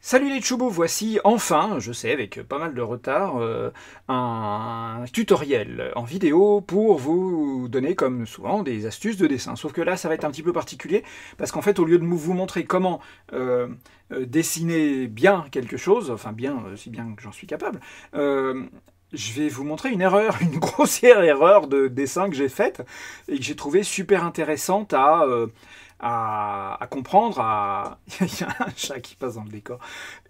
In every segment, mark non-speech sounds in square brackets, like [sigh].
Salut les Chubos, voici enfin, je sais avec pas mal de retard, euh, un tutoriel en vidéo pour vous donner comme souvent des astuces de dessin. Sauf que là ça va être un petit peu particulier parce qu'en fait au lieu de vous montrer comment euh, euh, dessiner bien quelque chose, enfin bien, si bien que j'en suis capable, je vais vous montrer une erreur, [laughs] une grossière erreur de dessin que j'ai faite et que j'ai trouvé super intéressante à à, comprendre, à... [laughs] il y a un chat qui passe dans le décor,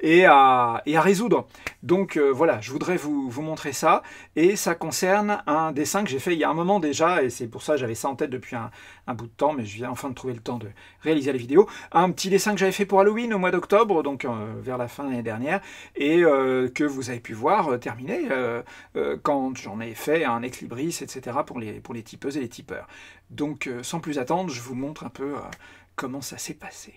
et à, résoudre. Donc euh, voilà, je voudrais vous, montrer ça, et ça concerne un dessin que j'ai fait il y a un moment déjà, et c'est pour ça que j'avais ça en tête depuis un, bout de temps, mais je viens enfin de trouver le temps de réaliser la vidéo. Un petit dessin que j'avais fait pour Halloween au mois d'octobre, donc euh, vers la fin de l'année dernière, et euh, que vous avez pu voir terminé quand j'en ai fait un ex etc. pour les, pour les tipeuses et les tipeurs. Donc euh, sans plus attendre, je vous montre un peu euh, comment ça s'est passé.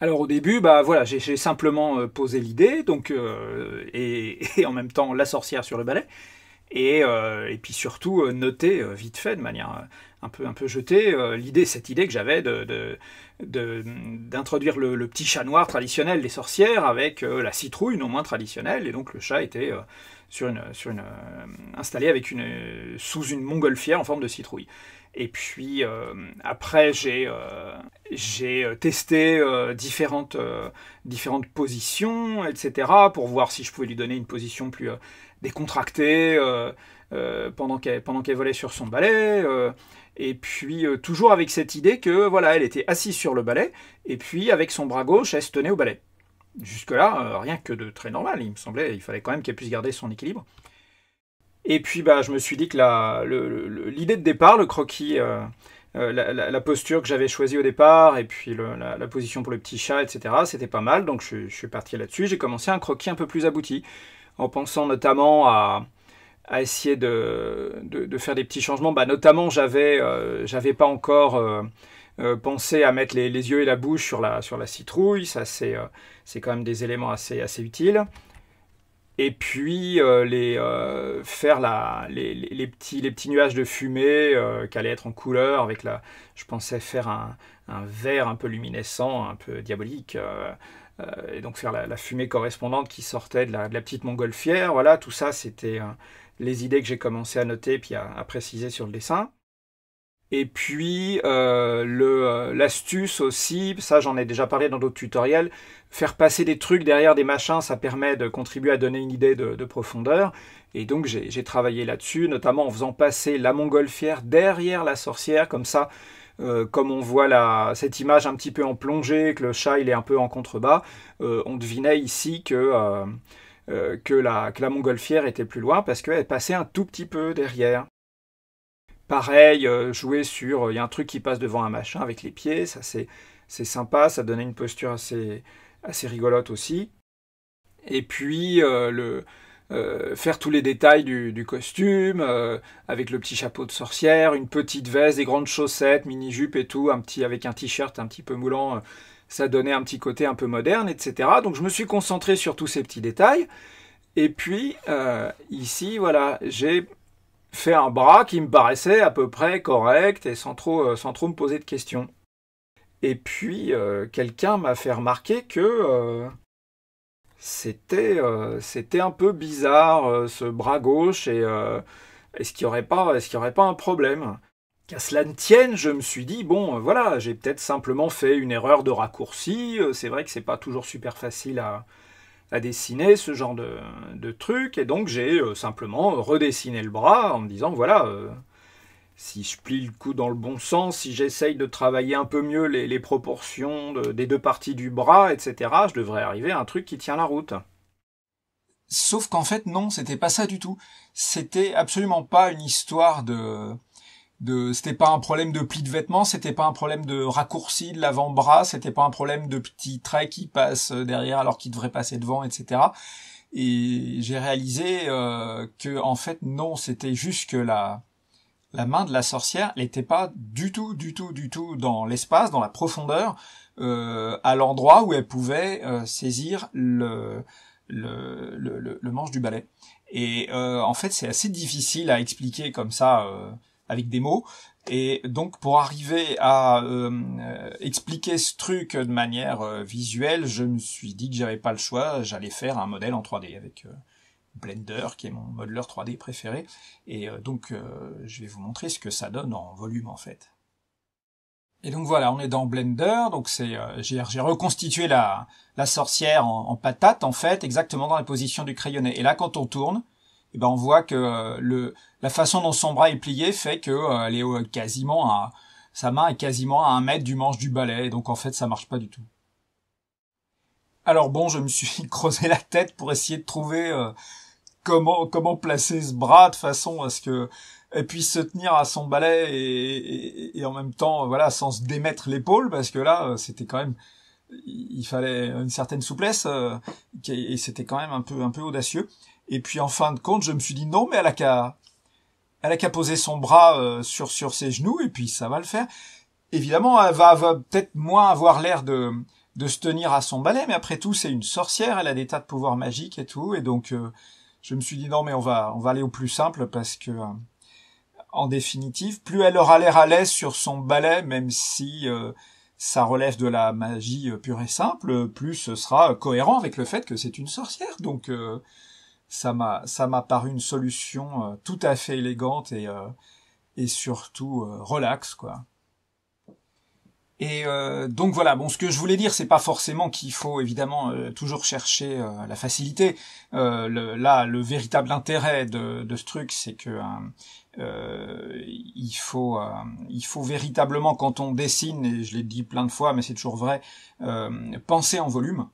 Alors au début, bah voilà, j'ai simplement euh, posé l'idée, donc [laughs] et, en même temps la sorcière sur le balai, et, puis surtout noté vite fait, de manière un peu un peu jetée, l'idée, cette idée que j'avais de d'introduire le, le, petit chat noir traditionnel des sorcières avec la citrouille non moins traditionnelle, et donc le chat était sur une, euh, installée avec une, euh, sous une montgolfière en forme de citrouille. Et puis euh, après, j'ai testé différentes, différentes positions, etc., pour voir si je pouvais lui donner une position plus décontractée pendant qu'elle volait sur son balai. et puis toujours avec cette idée que voilà, elle était assise sur le balai, et puis avec son bras gauche, elle se tenait au balai. Jusque-là, euh, rien que de très normal, il me semblait, il fallait quand même qu'elle puisse garder son équilibre. Et puis bah, je me suis dit que l'idée de départ, le croquis, euh, euh, la, posture que j'avais choisie au départ, et puis la, position pour le petit chat, etc., c'était pas mal, donc je, suis parti là-dessus. J'ai commencé un croquis un peu plus abouti, en pensant notamment à, essayer de, de, faire des petits changements. Bah, notamment, j'avais pas encore euh, penser à mettre les, yeux et la bouche sur la, sur la citrouille, ça c'est euh, quand même des éléments assez, assez utiles. Et puis euh, les, faire la, les, petits, les petits nuages de fumée qui allaient être en couleur avec la... Je pensais faire un, un vert un peu luminescent, un peu diabolique. et donc faire la, fumée correspondante qui sortait de la, petite montgolfière. Voilà, tout ça c'était les idées que j'ai commencé à noter puis à préciser sur le dessin. Et puis euh, euh, l'astuce aussi, ça j'en ai déjà parlé dans d'autres tutoriels, faire passer des trucs derrière des machins, ça permet de contribuer à donner une idée de, profondeur. Et donc j'ai travaillé là-dessus, notamment en faisant passer la montgolfière derrière la sorcière, comme ça, euh, comme on voit cette image un petit peu en plongée, que le chat il est un peu en contrebas, on devinait ici que, la, que la montgolfière était plus loin parce qu'elle passait un tout petit peu derrière. Pareil, euh, jouer sur, euh, il y a un truc qui passe devant un machin avec les pieds, ça c'est, sympa, ça donnait une posture assez, assez rigolote aussi. Et puis euh, le, faire tous les détails du, costume, avec le petit chapeau de sorcière, une petite veste, des grandes chaussettes, mini-jupe et tout, un petit, avec un t-shirt un petit peu moulant, ça donnait un petit côté un peu moderne, etc. Donc je me suis concentré sur tous ces petits détails. Et puis ici, voilà, j'ai fait un bras qui me paraissait à peu près correct et sans trop, euh, me poser de questions. Et puis euh, quelqu'un m'a fait remarquer que euh, c'était un peu bizarre ce bras gauche et est-ce qu'il n'y aurait, pas, est aurait pas un problème Qu'à cela ne tienne, je me suis dit, bon voilà, j'ai peut-être simplement fait une erreur de raccourci, c'est vrai que c'est pas toujours super facile à, à dessiner ce genre de, truc. Et donc j'ai euh, simplement redessiné le bras en me disant, voilà, euh, si je plie le cou dans le bon sens, si j'essaye de travailler un peu mieux les, proportions des deux parties du bras, etc., je devrais arriver à un truc qui tient la route. Sauf qu'en fait, non, c'était pas ça du tout. C'était absolument pas une histoire de, de c'était pas un problème de pli de vêtements, c'était pas un problème de raccourci de l'avant-bras, c'était pas un problème de petits traits qui passent euh, derrière alors qu'ils devraient passer devant, etc. Et j'ai réalisé euh, que en fait non, c'était juste que la la main de la sorcière n'était pas du tout, du tout, du tout dans l'espace, dans la profondeur, euh, à l'endroit où elle pouvait euh, saisir le le, le, le, manche du balai. Et euh, en fait, c'est assez difficile à expliquer comme ça avec des mots. Et donc pour arriver à euh, expliquer ce truc de manière euh, visuelle, je me suis dit que j'avais pas le choix, j'allais faire un modèle en 3D avec euh, Blender, qui est mon modeleur 3D préféré. Et donc je vais vous montrer ce que ça donne en volume en fait. Et donc voilà, on est dans Blender, donc c'est j'ai reconstitué la, sorcière en, en patate en fait, exactement dans la position du crayonnet. Et là quand on tourne, et ben on voit que euh, le, la façon dont son bras est plié fait que euh, elle est euh, quasiment à, sa main est quasiment à un mètre du manche du balai, et donc en fait ça marche pas du tout. Alors bon, je me suis [laughs] creusé la tête pour essayer de trouver comment comment placer ce bras de façon à ce que elle puisse se tenir à son balai et, et, en même temps voilà sans se démettre l'épaule parce que là c'était quand même il fallait une certaine souplesse et c'était quand même un peu un peu audacieux. Et puis en fin de compte, je me suis dit non, mais elle a qu'à, elle a qu'à poser son bras euh, sur sur ses genoux et puis ça va le faire. Évidemment, elle va, va peut-être moins avoir l'air de de se tenir à son balai, mais après tout, c'est une sorcière, elle a des tas de pouvoirs magiques et tout, et donc euh, je me suis dit non, mais on va on va aller au plus simple parce que euh, en définitive, plus elle aura l'air à l'aise sur son balai, même si ça relève de la magie pure et simple, plus ce sera cohérent avec le fait que c'est une sorcière. Donc ça m'a ça m'a paru une solution euh, tout à fait élégante et euh, et surtout euh, relax quoi. Et donc voilà, bon, ce que je voulais dire, c'est pas forcément qu'il faut évidemment toujours chercher la facilité. là, le véritable intérêt de, de ce truc, c'est que il faut, il faut véritablement, quand on dessine, et je l'ai dit plein de fois, mais c'est toujours vrai, penser en volume.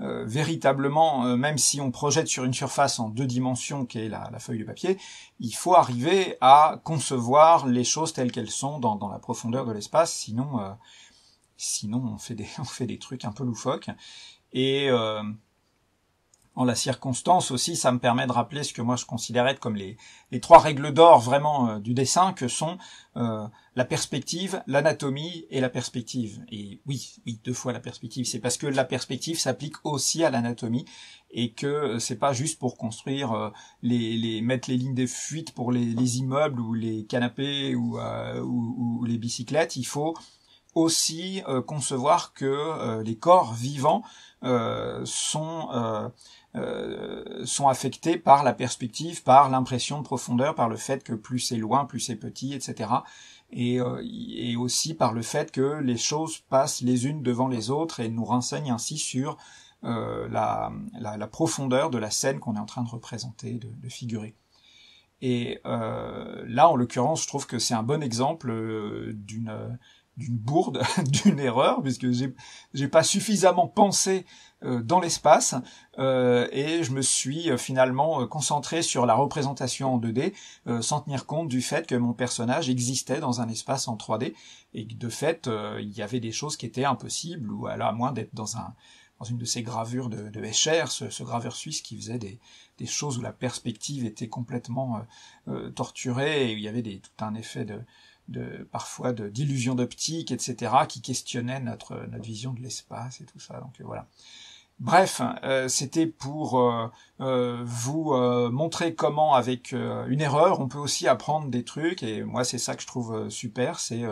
Euh, véritablement, euh, même si on projette sur une surface en deux dimensions qui est la, feuille de papier, il faut arriver à concevoir les choses telles qu'elles sont dans, la profondeur de l'espace, sinon, euh, sinon on fait, des, [laughs] on fait des trucs un peu loufoques. Et en la circonstance aussi, ça me permet de rappeler ce que moi je considérais comme les, trois règles d'or vraiment euh, du dessin, que sont euh, la perspective, l'anatomie et la perspective. Et oui, oui, deux fois la perspective, c'est parce que la perspective s'applique aussi à l'anatomie et que euh, c'est pas juste pour construire les, mettre les lignes de fuite pour les, immeubles ou les canapés ou, ou les bicyclettes. Il faut aussi concevoir que les corps vivants sont euh, sont affectés par la perspective, par l'impression de profondeur, par le fait que plus c'est loin, plus c'est petit, etc. Et, euh, et, aussi par le fait que les choses passent les unes devant les autres et nous renseignent ainsi sur euh, la, la, profondeur de la scène qu'on est en train de représenter, de, de figurer. Et là, en l'occurrence, je trouve que c'est un bon exemple d'une d'une bourde, [laughs] d'une erreur, puisque j'ai j'ai pas suffisamment pensé euh, dans l'espace euh, et je me suis euh, finalement concentré sur la représentation en 2D sans tenir compte du fait que mon personnage existait dans un espace en 3D et que de fait il y avait des choses qui étaient impossibles ou alors à moins d'être dans un dans une de ces gravures de, de Escher, ce, graveur suisse qui faisait des, des, choses où la perspective était complètement torturée et où il y avait des, tout un effet de, de parfois de d'illusions d'optique, etc., qui questionnaient notre notre vision de l'espace et tout ça. Donc euh, voilà. Bref, hein, euh, c'était pour euh, vous montrer comment avec une erreur, on peut aussi apprendre des trucs. Et moi, c'est ça que je trouve super, c'est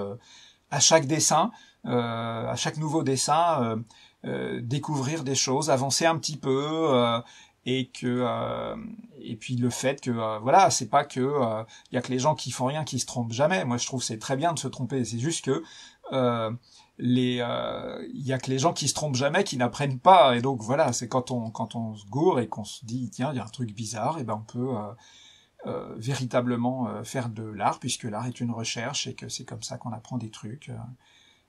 à chaque dessin, à chaque nouveau dessin, découvrir des choses, avancer un petit peu, et que euh, et puis le fait que euh, voilà c'est pas que il euh, y a que les gens qui font rien qui se trompent jamais moi je trouve c'est très bien de se tromper c'est juste que les il y a que les gens qui se trompent jamais qui n'apprennent pas et donc voilà c'est quand on quand on se gourre et qu'on se dit tiens il y a un truc bizarre et eh ben on peut véritablement faire de l'art puisque l'art est une recherche et que c'est comme ça qu'on apprend des trucs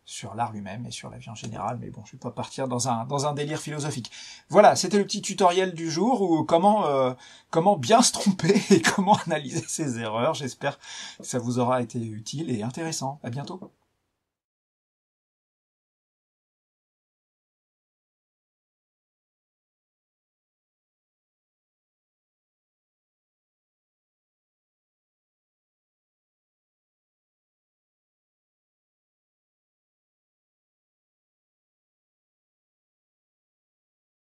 sur l'art lui-même et sur la vie en général, mais bon, je ne vais pas partir dans un, dans un délire philosophique. Voilà, c'était le petit tutoriel du jour où comment, euh, comment bien se tromper [laughs] et comment analyser ses erreurs. J'espère que ça vous aura été utile et intéressant. À bientôt.